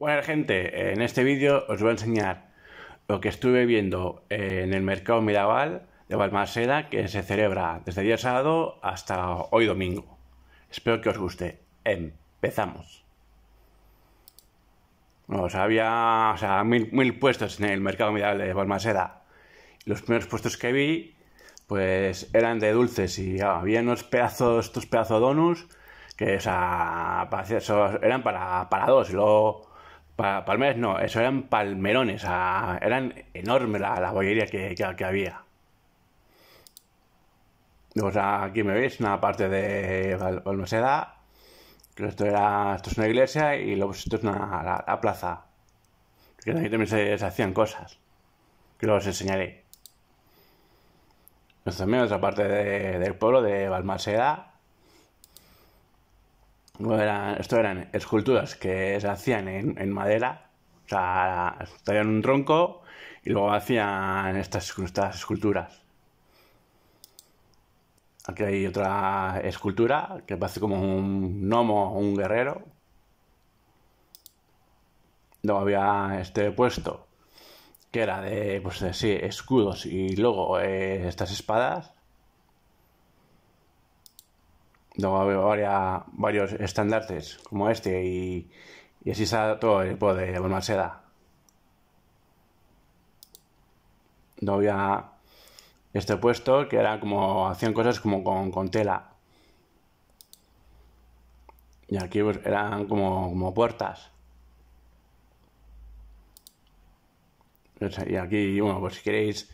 Bueno gente, en este vídeo os voy a enseñar lo que estuve viendo en el mercado Mirabal de Balmaseda que se celebra desde día sábado hasta hoy domingo. Espero que os guste. Empezamos. había mil, puestos en el mercado mirabal de Balmaseda. Los primeros puestos que vi pues eran de dulces y ah, había unos pedazos, estos pedazos de donuts que eran para, para dos y luego Pa palmeras no, eso eran palmerones, eran enormes la bollería que, había. aquí me veis una parte de Valmaseda, esto, era, esto es una iglesia y luego pues, esto es una la, plaza. Que también se, hacían cosas, que los os enseñaré. también otra parte del pueblo de Valmaseda esto eran esculturas que se hacían en, madera, o sea, traían un tronco y luego hacían estas, estas esculturas. Aquí hay otra escultura que parece como un gnomo o un guerrero. Luego había este puesto que era de, pues escudos y luego eh, estas espadas. Luego había varios estandartes como este y, y así está todo el tipo de Seda. No había este puesto que era como hacían cosas como con, tela. Y aquí pues, eran como, como puertas. Y aquí, bueno, pues si queréis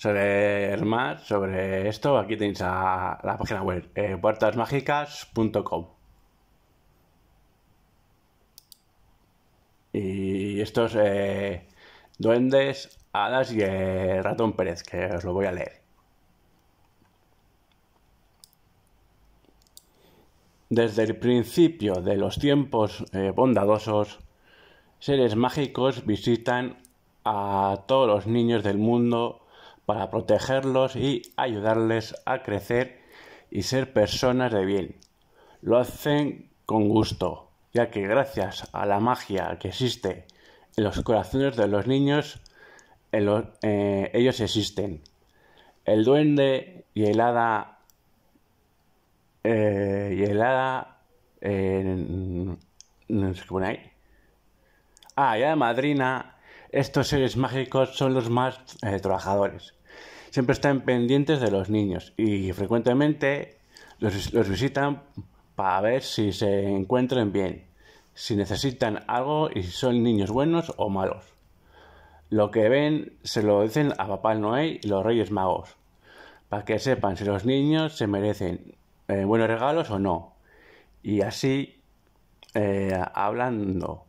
sobre más sobre esto, aquí tenéis la página web, eh, puertasmágicas.com. Y estos eh, duendes, hadas y ratón Pérez, que os lo voy a leer. Desde el principio de los tiempos eh, bondadosos, seres mágicos visitan a todos los niños del mundo para protegerlos y ayudarles a crecer y ser personas de bien. Lo hacen con gusto, ya que gracias a la magia que existe en los corazones de los niños, eh, ellos existen. El duende y el hada... Eh, y el hada... no Ah, ya madrina, estos seres mágicos son los más eh, trabajadores siempre están pendientes de los niños y frecuentemente los, visitan para ver si se encuentran bien, si necesitan algo y si son niños buenos o malos. Lo que ven se lo dicen a Papá Noé y los Reyes Magos, para que sepan si los niños se merecen eh, buenos regalos o no. Y así, eh, hablando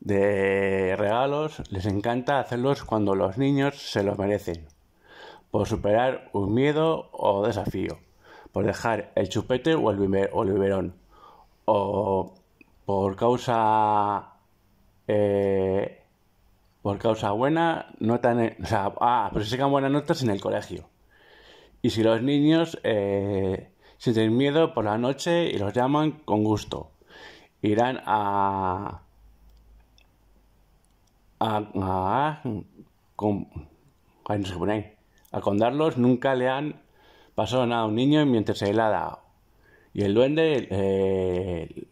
de regalos, les encanta hacerlos cuando los niños se los merecen por superar un miedo o desafío, por dejar el chupete o el, biberón, o por causa eh, por causa buena, no tan, ah, pero se sacan buenas notas en el colegio. Y si los niños eh, sienten miedo por la noche y los llaman con gusto, irán a, a, a, con, ay, contarlos nunca le han pasado nada a un niño mientras ha dado, Y el duende eh,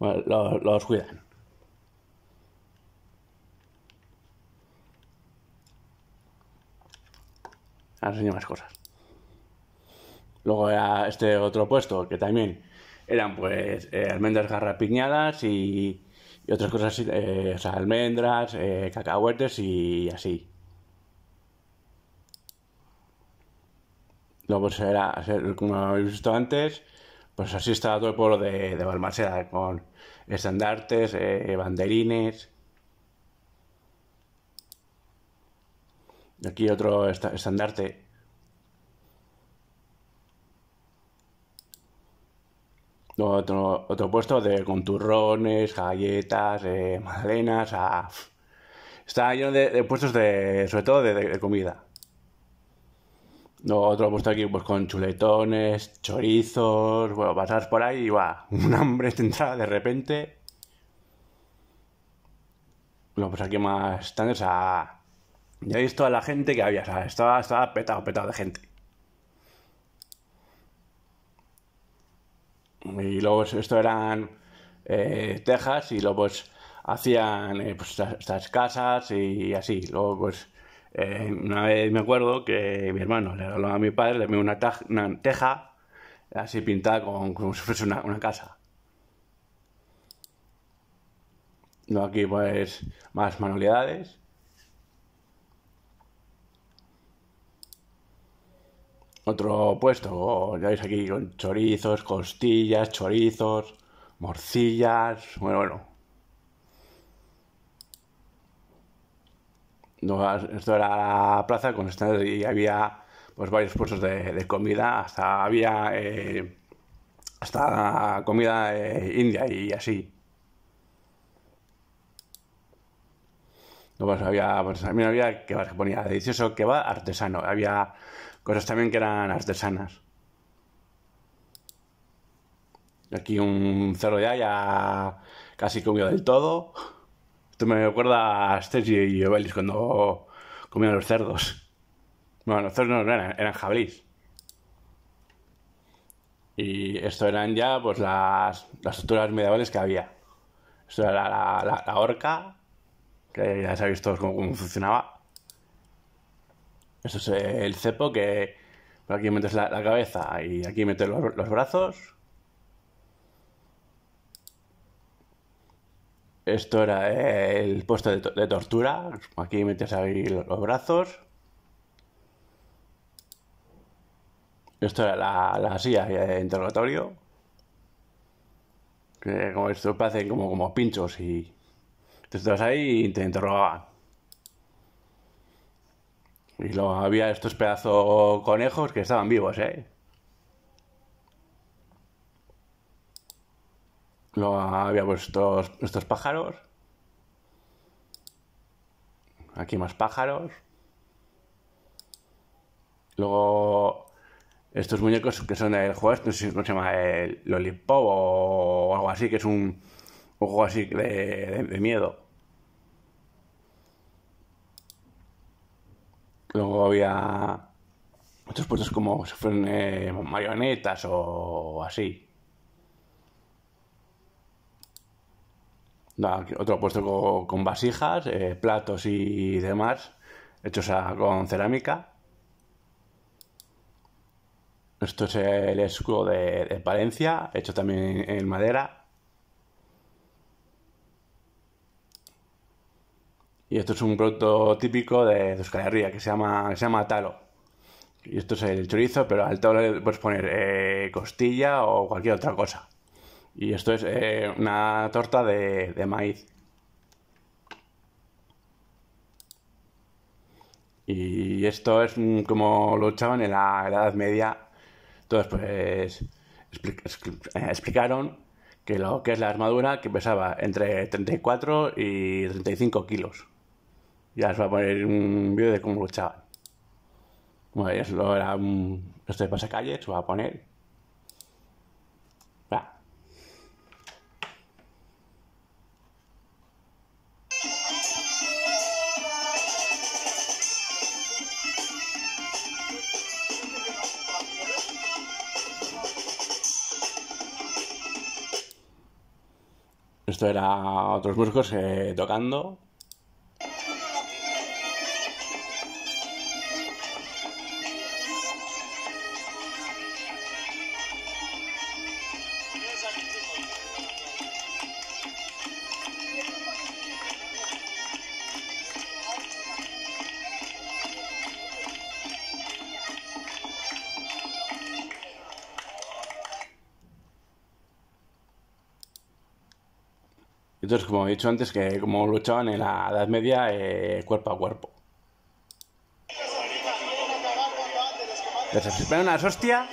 los, los cuidan. Ahora enseño más cosas. Luego era este otro puesto que también eran pues eh, almendras garrapiñadas y, otras cosas, así eh, o sea, almendras, cacahuetes y así. pues era, como habéis visto antes, pues así estaba todo el pueblo de, de con estandartes, eh, banderines. Aquí otro estandarte. Otro, otro puesto de con turrones, galletas, eh, madenas ah, está lleno de, puestos de, sobre todo de comida. Otro puesto aquí pues con chuletones, chorizos, bueno, pasas por ahí y va, un hambre te entra de repente. Bueno, pues aquí más están, o sea, ya he visto a la gente que había, o sea, estaba, petado, petado de gente. Y luego pues, esto eran eh, Texas y luego pues hacían eh, pues, estas casas y así, luego pues eh, una vez me acuerdo que mi hermano le regaló a mi padre le una, una teja así pintada con, como si fuese una, casa. aquí pues más manualidades. Otro puesto, oh, ya veis aquí con chorizos, costillas, chorizos, morcillas, bueno, bueno. esto era la plaza con y había pues varios puestos de, comida, hasta había eh, hasta comida eh, india y así. No, pues había, pues, también había que que ponía delicioso que va artesano. Había cosas también que eran artesanas. Aquí un cerro ya, ya casi comido del todo. Esto me recuerda a Stacy y Obelis cuando comían los cerdos. Bueno, los cerdos no eran, eran Y esto eran ya pues las, las estructuras medievales que había. Esto era la, horca, que ya sabéis todos cómo, cómo, funcionaba. Esto es el cepo, que aquí metes la, cabeza y aquí metes los brazos. Esto era el puesto de, tortura. Aquí metes ahí los, brazos. Esto era la, silla de interrogatorio. Que como esto parecen como, como pinchos y te estás ahí y te interrogaban. Y luego había estos pedazos conejos que estaban vivos, ¿eh? Lo había puesto estos, pájaros. Aquí más pájaros. Luego estos muñecos que son del juego, no sé si se llama, el Lollipop o algo así, que es un, juego así de, de, miedo. Luego había otros puestos como si eh, marionetas o así. otro puesto con, vasijas, eh, platos y demás, hechos con cerámica. Esto es el escudo de, Palencia, hecho también en madera. Y esto es un producto típico de, de que se llama, se llama talo. Y esto es el chorizo, pero al talo le puedes poner eh, costilla o cualquier otra cosa. Y esto es eh, una torta de, maíz. Y esto es como lo echaban en la, Edad Media. Entonces, pues eh, explicaron que lo que es la armadura, que pesaba entre 34 y 35 kilos. Ya os voy a poner un vídeo de cómo luchaban. Bueno, era un... Esto de calle, os voy a poner. Esto era otros músicos eh, tocando Entonces, como he dicho antes, que como luchaban en la Edad Media eh, cuerpo a cuerpo. Les explicaron unas hostias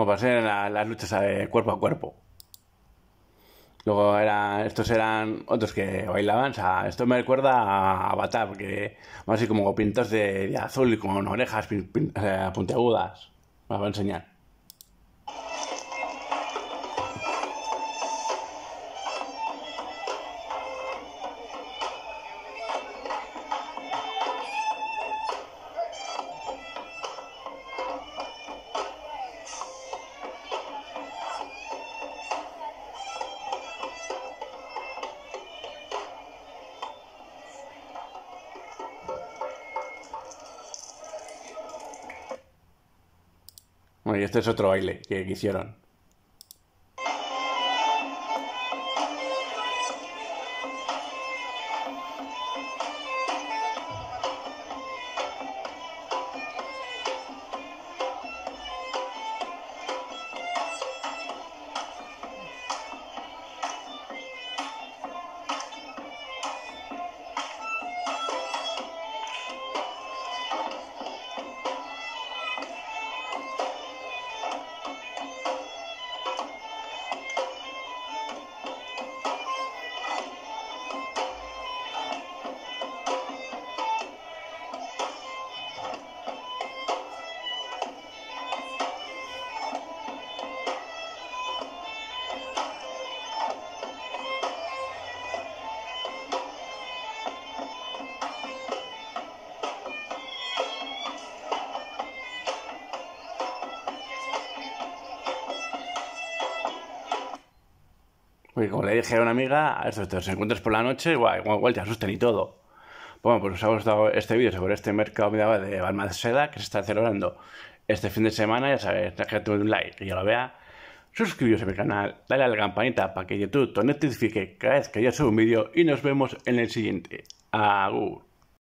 Como para ser las luchas de cuerpo a cuerpo. Luego eran, estos eran otros que bailaban. O sea, esto me recuerda a Avatar, que más así como pintas de, azul y con orejas eh, puntiagudas. me va a enseñar. y este es otro baile que hicieron. Porque como le dije a una amiga, esto te los encuentras por la noche, igual, igual te asusten y todo. Bueno, pues os ha gustado este vídeo sobre este mercado de seda que se está celebrando este fin de semana. Ya sabéis, dejadme un like y ya lo vea. Suscribiros a mi canal, dale a la campanita para que YouTube te notifique cada vez que yo suba un vídeo y nos vemos en el siguiente. Agur.